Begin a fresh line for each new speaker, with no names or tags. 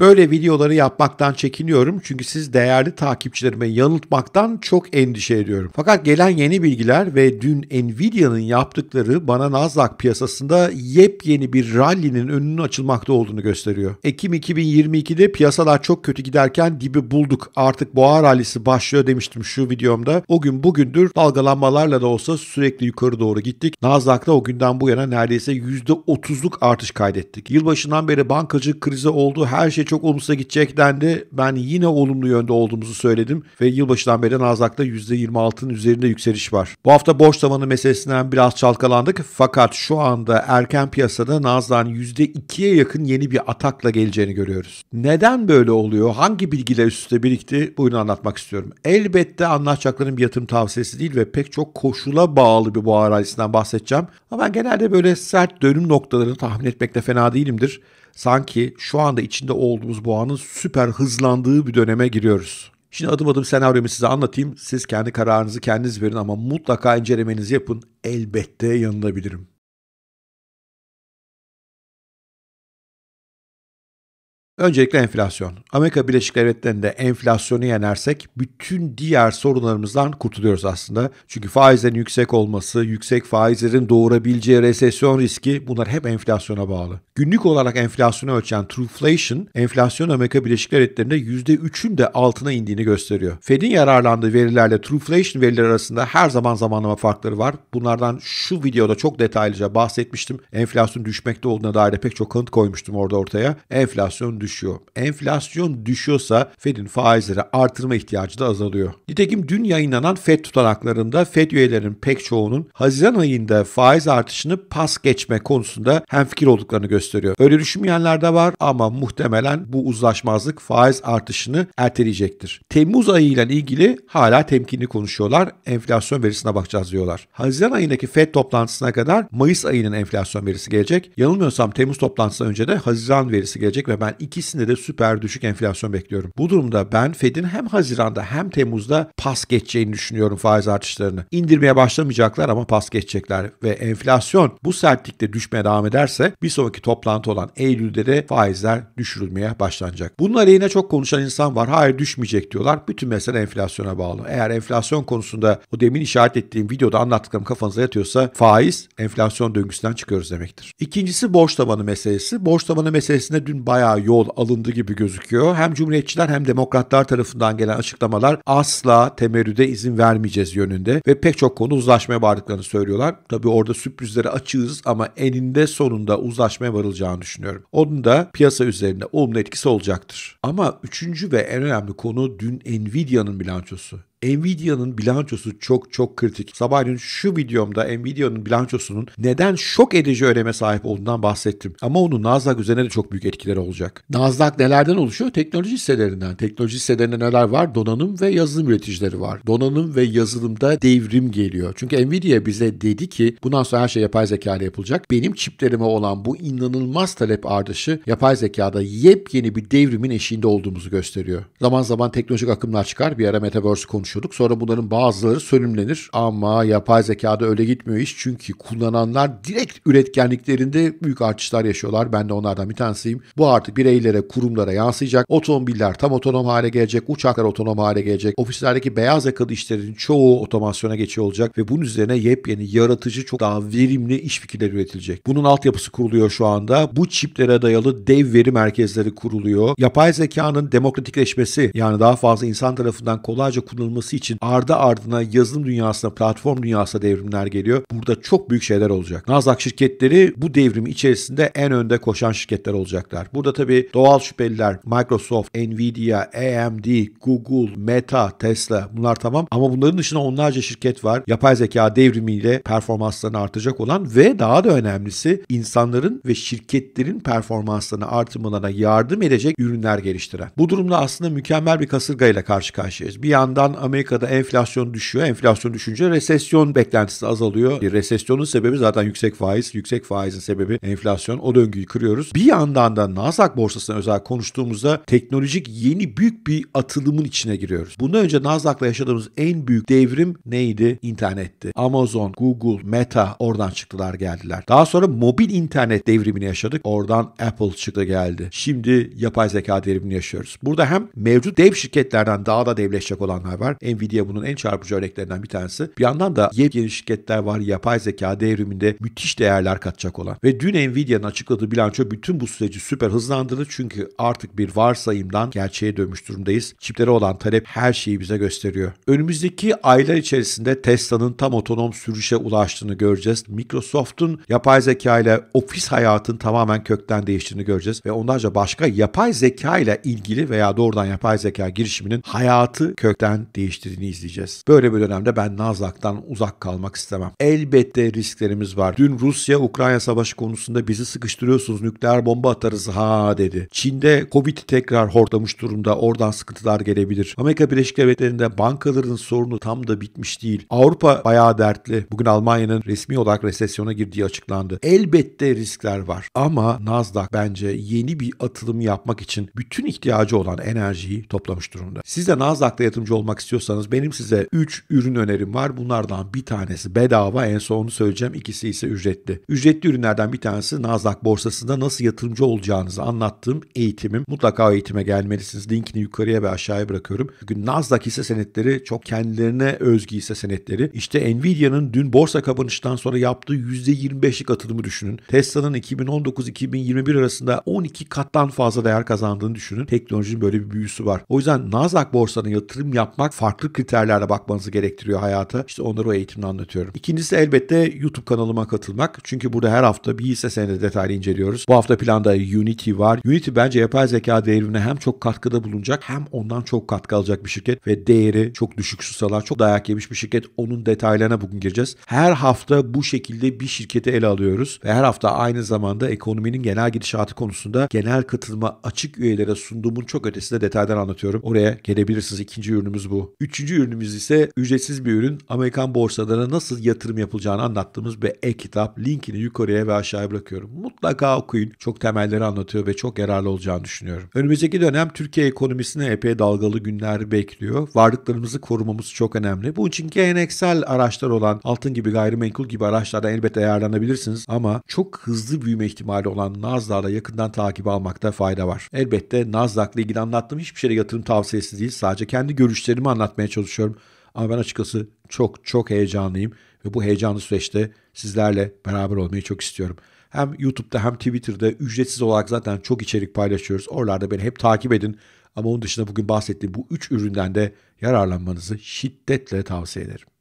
Böyle videoları yapmaktan çekiniyorum çünkü siz değerli takipçilerime yanıltmaktan çok endişe ediyorum. Fakat gelen yeni bilgiler ve dün Nvidia'nın yaptıkları bana Nasdaq piyasasında yepyeni bir rally'nin önünün açılmakta olduğunu gösteriyor. Ekim 2022'de piyasalar çok kötü giderken dibi bulduk artık boğa rallisi başlıyor demiştim şu videomda. O gün bugündür dalgalanmalarla da olsa sürekli yukarı doğru gittik. Nasdaq'ta o günden bu yana neredeyse %30'luk artış kaydettik. Yılbaşından beri bankacı krizi olduğu her şey işte çok olumsuza gidecek dendi. Ben yine olumlu yönde olduğumuzu söyledim ve yılbaşından beri Nasdaq'ta %26'nın üzerinde yükseliş var. Bu hafta borç tavanı meselesinden biraz çalkalandık fakat şu anda erken piyasada Nasdaq'ın %2'ye yakın yeni bir atakla geleceğini görüyoruz. Neden böyle oluyor? Hangi bilgiler üst üste birikti? Buyurun anlatmak istiyorum. Elbette anlatacakların bir yatırım tavsiyesi değil ve pek çok koşula bağlı bir boğa arazisinden bahsedeceğim. Ama genelde böyle sert dönüm noktalarını tahmin etmekte fena değilimdir sanki şu anda içinde olduğumuz bu anın süper hızlandığı bir döneme giriyoruz. Şimdi adım adım senaryomu size anlatayım. Siz kendi kararınızı kendiniz verin ama mutlaka incelemenizi yapın. Elbette yanılabilirim. Öncelikle enflasyon. Amerika Birleşik Devletleri'nde enflasyonu yenersek bütün diğer sorunlarımızdan kurtuluyoruz aslında. Çünkü faizlerin yüksek olması, yüksek faizlerin doğurabileceği resesyon riski bunlar hep enflasyona bağlı. Günlük olarak enflasyonu ölçen Trueflation, enflasyon Amerika Birleşik Devletleri'nde %3'ün de altına indiğini gösteriyor. Fed'in yararlandığı verilerle Trueflation verileri arasında her zaman zamanlama farkları var. Bunlardan şu videoda çok detaylıca bahsetmiştim. Enflasyon düşmekte olduğuna dair de pek çok kanıt koymuştum orada ortaya. Enflasyon düşüyor. Enflasyon düşüyorsa Fed'in faizleri artırma ihtiyacı da azalıyor. Nitekim dün yayınlanan Fed tutanaklarında Fed üyelerinin pek çoğunun Haziran ayında faiz artışını pas geçme konusunda hemfikir olduklarını gösteriyor. Öyle düşünmeyenler de var ama muhtemelen bu uzlaşmazlık faiz artışını erteleyecektir. Temmuz ayı ile ilgili hala temkinli konuşuyorlar. Enflasyon verisine bakacağız diyorlar. Haziran ayındaki Fed toplantısına kadar Mayıs ayının enflasyon verisi gelecek. Yanılmıyorsam Temmuz toplantısından önce de Haziran verisi gelecek ve ben ikisinde de süper düşük enflasyon bekliyorum. Bu durumda ben Fed'in hem Haziran'da hem Temmuz'da pas geçeceğini düşünüyorum faiz artışlarını. İndirmeye başlamayacaklar ama pas geçecekler ve enflasyon bu sertlikte düşmeye devam ederse bir sonraki toplantı olan Eylül'de de faizler düşürülmeye başlanacak. Bunun aleyhine çok konuşan insan var. Hayır düşmeyecek diyorlar. Bütün mesele enflasyona bağlı. Eğer enflasyon konusunda o demin işaret ettiğim videoda anlattıklarım kafanıza yatıyorsa faiz enflasyon döngüsünden çıkıyoruz demektir. İkincisi borç tabanı meselesi. Borç tabanı meselesinde dün bayağı yoğun yol alındı gibi gözüküyor. Hem Cumhuriyetçiler hem Demokratlar tarafından gelen açıklamalar asla temerrüde izin vermeyeceğiz yönünde ve pek çok konu uzlaşmaya vardıklarını söylüyorlar. Tabii orada sürprizlere açığız ama eninde sonunda uzlaşmaya varılacağını düşünüyorum. Onun da piyasa üzerinde olumlu etkisi olacaktır. Ama üçüncü ve en önemli konu dün Nvidia'nın bilançosu. Nvidia'nın bilançosu çok çok kritik. Sabahleyin şu videomda Nvidia'nın bilançosunun neden şok edici öneme sahip olduğundan bahsettim. Ama onun Nasdaq üzerine de çok büyük etkileri olacak. Nasdaq nelerden oluşuyor? Teknoloji hisselerinden. Teknoloji hisselerinde neler var? Donanım ve yazılım üreticileri var. Donanım ve yazılımda devrim geliyor. Çünkü Nvidia bize dedi ki bundan sonra her şey yapay zeka ile yapılacak. Benim çiplerime olan bu inanılmaz talep artışı yapay zekada yepyeni bir devrimin eşiğinde olduğumuzu gösteriyor. Zaman zaman teknolojik akımlar çıkar. Bir ara Metaverse konuşuyor konuşuyorduk. Sonra bunların bazıları sönümlenir ama yapay zekada öyle gitmiyor iş. Çünkü kullananlar direkt üretkenliklerinde büyük artışlar yaşıyorlar. Ben de onlardan bir tanesiyim. Bu artık bireylere, kurumlara yansıyacak. Otomobiller tam otonom hale gelecek. Uçaklar otonom hale gelecek. Ofislerdeki beyaz yakalı işlerin çoğu otomasyona geçiyor olacak ve bunun üzerine yepyeni, yaratıcı, çok daha verimli iş fikirleri üretilecek. Bunun altyapısı kuruluyor şu anda. Bu çiplere dayalı dev veri merkezleri kuruluyor. Yapay zekanın demokratikleşmesi yani daha fazla insan tarafından kolayca kullanılması yapılması için ardı ardına yazılım dünyasına, platform dünyasına devrimler geliyor. Burada çok büyük şeyler olacak. Nasdaq şirketleri bu devrim içerisinde en önde koşan şirketler olacaklar. Burada tabii doğal şüpheliler Microsoft, Nvidia, AMD, Google, Meta, Tesla bunlar tamam ama bunların dışında onlarca şirket var. Yapay zeka devrimiyle performanslarını artacak olan ve daha da önemlisi insanların ve şirketlerin performanslarını artırmalarına yardım edecek ürünler geliştiren. Bu durumda aslında mükemmel bir kasırgayla karşı karşıyayız. Bir yandan Amerika Amerika'da enflasyon düşüyor. Enflasyon düşünce resesyon beklentisi azalıyor. Bir resesyonun sebebi zaten yüksek faiz. Yüksek faizin sebebi enflasyon. O döngüyü kırıyoruz. Bir yandan da Nasdaq borsasına özel konuştuğumuzda teknolojik yeni büyük bir atılımın içine giriyoruz. Bundan önce Nasdaq'la yaşadığımız en büyük devrim neydi? İnternetti. Amazon, Google, Meta oradan çıktılar geldiler. Daha sonra mobil internet devrimini yaşadık. Oradan Apple çıktı geldi. Şimdi yapay zeka devrimini yaşıyoruz. Burada hem mevcut dev şirketlerden daha da devleşecek olanlar var var. Nvidia bunun en çarpıcı örneklerinden bir tanesi. Bir yandan da yepyeni şirketler var yapay zeka devriminde müthiş değerler katacak olan. Ve dün Nvidia'nın açıkladığı bilanço bütün bu süreci süper hızlandırdı çünkü artık bir varsayımdan gerçeğe dönmüş durumdayız. Çiplere olan talep her şeyi bize gösteriyor. Önümüzdeki aylar içerisinde Tesla'nın tam otonom sürüşe ulaştığını göreceğiz. Microsoft'un yapay zeka ile ofis hayatın tamamen kökten değiştiğini göreceğiz ve onlarca başka yapay zeka ile ilgili veya doğrudan yapay zeka girişiminin hayatı kökten değiştiğini değiştirdiğini izleyeceğiz. Böyle bir dönemde ben Nazlak'tan uzak kalmak istemem. Elbette risklerimiz var. Dün Rusya-Ukrayna savaşı konusunda bizi sıkıştırıyorsunuz nükleer bomba atarız ha dedi. Çin'de Covid tekrar hortlamış durumda oradan sıkıntılar gelebilir. Amerika Birleşik Devletleri'nde bankaların sorunu tam da bitmiş değil. Avrupa bayağı dertli. Bugün Almanya'nın resmi olarak resesyona girdiği açıklandı. Elbette riskler var ama Nasdaq bence yeni bir atılım yapmak için bütün ihtiyacı olan enerjiyi toplamış durumda. Siz de Nasdaq'ta yatırımcı olmak istiyorsanız istiyorsanız benim size 3 ürün önerim var. Bunlardan bir tanesi bedava en son onu söyleyeceğim. İkisi ise ücretli. Ücretli ürünlerden bir tanesi Nasdaq borsasında nasıl yatırımcı olacağınızı anlattığım eğitimim. Mutlaka eğitime gelmelisiniz. Linkini yukarıya ve aşağıya bırakıyorum. Çünkü Nasdaq hisse senetleri çok kendilerine özgü hisse senetleri. İşte Nvidia'nın dün borsa kapanıştan sonra yaptığı %25'lik atılımı düşünün. Tesla'nın 2019-2021 arasında 12 kattan fazla değer kazandığını düşünün. Teknolojinin böyle bir büyüsü var. O yüzden Nasdaq borsanın yatırım yapmak farklı kriterlerle bakmanızı gerektiriyor hayata. İşte onları o eğitimde anlatıyorum. İkincisi elbette YouTube kanalıma katılmak. Çünkü burada her hafta bir hisse senedi detaylı inceliyoruz. Bu hafta planda Unity var. Unity bence yapay zeka devrimine hem çok katkıda bulunacak hem ondan çok katkı alacak bir şirket ve değeri çok düşük susalar, çok dayak yemiş bir şirket. Onun detaylarına bugün gireceğiz. Her hafta bu şekilde bir şirketi ele alıyoruz ve her hafta aynı zamanda ekonominin genel gidişatı konusunda genel katılma açık üyelere sunduğumun çok ötesinde detaydan anlatıyorum. Oraya gelebilirsiniz. İkinci ürünümüz bu. Üçüncü ürünümüz ise ücretsiz bir ürün. Amerikan borsalarına nasıl yatırım yapılacağını anlattığımız bir e-kitap. Linkini yukarıya ve aşağıya bırakıyorum. Mutlaka okuyun. Çok temelleri anlatıyor ve çok yararlı olacağını düşünüyorum. Önümüzdeki dönem Türkiye ekonomisine epey dalgalı günler bekliyor. Varlıklarımızı korumamız çok önemli. Bunun için geleneksel araçlar olan altın gibi gayrimenkul gibi araçlarda elbette ayarlanabilirsiniz. ama çok hızlı büyüme ihtimali olan Nasdaq'la yakından takip almakta fayda var. Elbette Nasdaq'la ilgili anlattığım hiçbir şeyle yatırım tavsiyesi değil. Sadece kendi görüşlerimi anlattım anlatmaya çalışıyorum. Ama ben açıkçası çok çok heyecanlıyım ve bu heyecanlı süreçte sizlerle beraber olmayı çok istiyorum. Hem YouTube'da hem Twitter'da ücretsiz olarak zaten çok içerik paylaşıyoruz. Oralarda beni hep takip edin. Ama onun dışında bugün bahsettiğim bu üç üründen de yararlanmanızı şiddetle tavsiye ederim.